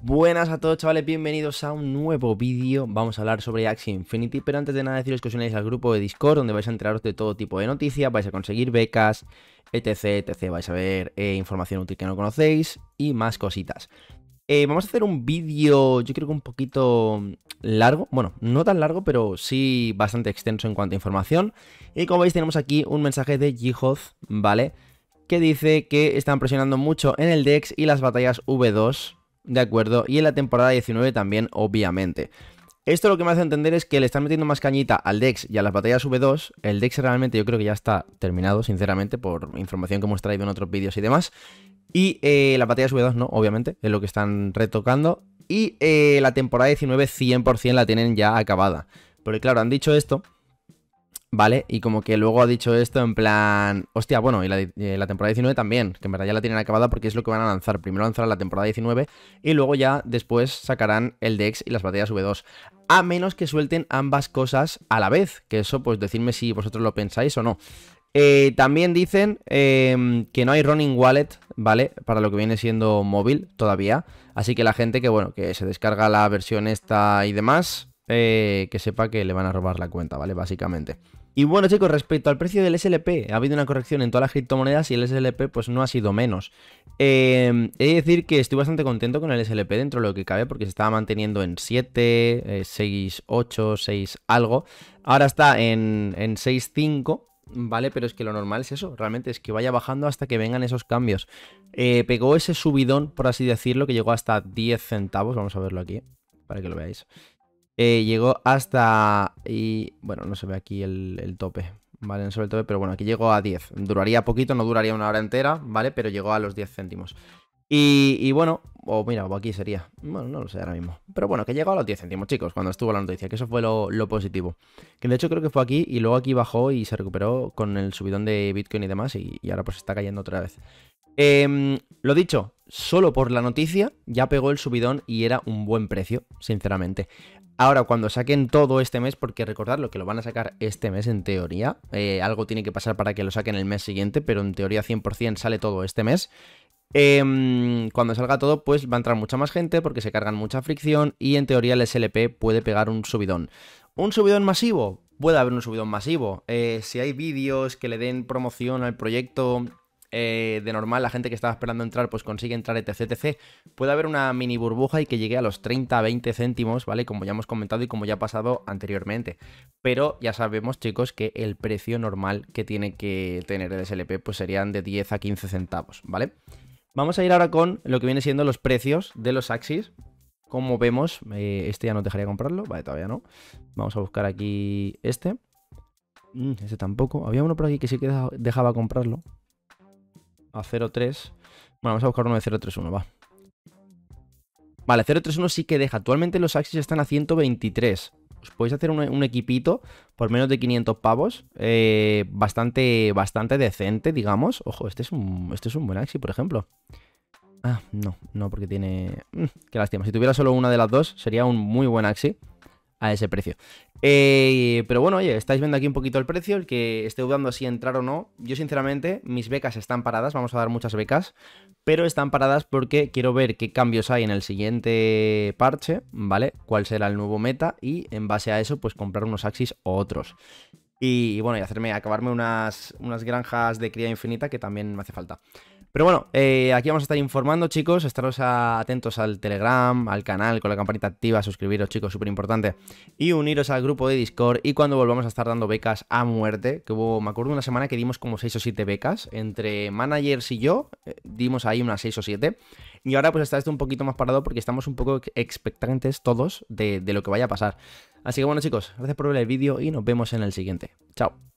Buenas a todos chavales, bienvenidos a un nuevo vídeo Vamos a hablar sobre Axie Infinity Pero antes de nada deciros que os unáis al grupo de Discord Donde vais a enteraros de todo tipo de noticias Vais a conseguir becas, etc, etc Vais a ver eh, información útil que no conocéis Y más cositas eh, Vamos a hacer un vídeo, yo creo que un poquito largo Bueno, no tan largo, pero sí bastante extenso en cuanto a información Y como veis tenemos aquí un mensaje de Jihoz, ¿vale? Que dice que están presionando mucho en el DEX y las batallas V2 ¿de acuerdo? Y en la temporada 19 también, obviamente. Esto lo que me hace entender es que le están metiendo más cañita al Dex y a las batallas V2. El Dex realmente yo creo que ya está terminado, sinceramente, por información que hemos traído en otros vídeos y demás. Y la eh, las batallas V2 no, obviamente, es lo que están retocando. Y eh, la temporada 19 100% la tienen ya acabada. Porque claro, han dicho esto, ¿vale? Y como que luego ha dicho esto en plan, hostia, bueno, y la, temporada 19 también, que en verdad ya la tienen acabada porque es lo que van a lanzar. Primero lanzarán la temporada 19 y luego ya después sacarán el Dex y las batallas V2. A menos que suelten ambas cosas a la vez, que eso pues decidme si vosotros lo pensáis o no. Eh, también dicen em, que no hay running wallet, ¿vale? Para lo que viene siendo móvil todavía. Así que la gente que, bueno, que se descarga la versión esta y demás, eh, que sepa que le van a robar la cuenta, ¿vale? Básicamente. Y bueno, chicos, respecto al precio del SLP, ha habido una corrección en todas las criptomonedas y el SLP pues no ha sido menos. Em, he de decir que estoy bastante contento con el SLP dentro de lo que cabe porque se estaba manteniendo en 7, 6, 8, 6 algo. Ahora está en, en 6, 5, ¿vale? Pero es que lo normal es eso, realmente es que vaya bajando hasta que vengan esos cambios. Eh, pegó ese subidón, por así decirlo, que llegó hasta 10 centavos, vamos a verlo aquí, para que lo veáis. Eh, llegó hasta... Y, bueno, no se ve aquí el, tope, ¿vale? No se ve el tope, pero bueno, aquí llegó a 10. Duraría poquito, no duraría una hora entera, ¿vale? Pero llegó a los 10 céntimos. Y, y, bueno, o mira, o aquí sería. Bueno, no lo sé ahora mismo. Pero bueno, que llegó a los 10 céntimos, chicos, cuando estuvo la noticia, que eso fue lo, positivo. Que de hecho creo que fue aquí y luego aquí bajó y se recuperó con el subidón de Bitcoin y demás y, ahora pues está cayendo otra vez. Em, lo dicho, solo por la noticia ya pegó el subidón y era un buen precio, sinceramente. Ahora, cuando saquen todo este mes, porque lo que lo van a sacar este mes en teoría, eh, algo tiene que pasar para que lo saquen el mes siguiente, pero en teoría 100% sale todo este mes. Em, cuando salga todo, pues va a entrar mucha más gente porque se cargan mucha fricción y en teoría el SLP puede pegar un subidón. ¿Un subidón masivo? Puede haber un subidón masivo. Eh, si hay vídeos que le den promoción al proyecto, eh, de normal la gente que estaba esperando entrar pues consigue entrar, etc, etc. Puede haber una mini burbuja y que llegue a los 30-20 céntimos, ¿vale? Como ya hemos comentado y como ya ha pasado anteriormente. Pero ya sabemos, chicos, que el precio normal que tiene que tener el SLP pues serían de 10 a 15 centavos, ¿vale? Vamos a ir ahora con lo que viene siendo los precios de los Axis. Como vemos, eh, este ya no dejaría comprarlo, vale, todavía no. Vamos a buscar aquí este. Mm, este tampoco. Había uno por aquí que sí que dejaba comprarlo, a 0.3. Bueno, vamos a buscar uno de 0.31, va. Vale, 0.31 sí que deja. Actualmente los Axis están a 123. Os podéis hacer un, equipito por menos de 500 pavos. Eh, bastante, decente, digamos. Ojo, este es, un, este buen Axis, por ejemplo. Ah, no, no, porque tiene... Mm, qué lástima. Si tuviera solo una de las dos, sería un muy buen Axis a ese precio. Eh, pero bueno, oye, estáis viendo aquí un poquito el precio, el que esté dudando si entrar o no. Yo sinceramente, mis becas están paradas, vamos a dar muchas becas, pero están paradas porque quiero ver qué cambios hay en el siguiente parche, ¿vale? Cuál será el nuevo meta y en base a eso, pues comprar unos Axis o otros. Y, y bueno, y hacerme, acabarme unas, unas granjas de cría infinita que también me hace falta. Pero bueno, eh, aquí vamos a estar informando, chicos. Estaros atentos al Telegram, al canal, con la campanita activa, suscribiros, chicos, súper importante. Y uniros al grupo de Discord. Y cuando volvamos a estar dando becas a muerte, que hubo, me acuerdo, una semana que dimos como 6 o 7 becas. Entre managers y yo, eh, dimos ahí unas 6 o 7. Y ahora pues está esto un poquito más parado porque estamos un poco expectantes todos de, de lo que vaya a pasar. Así que bueno, chicos, gracias por ver el vídeo y nos vemos en el siguiente. Chao.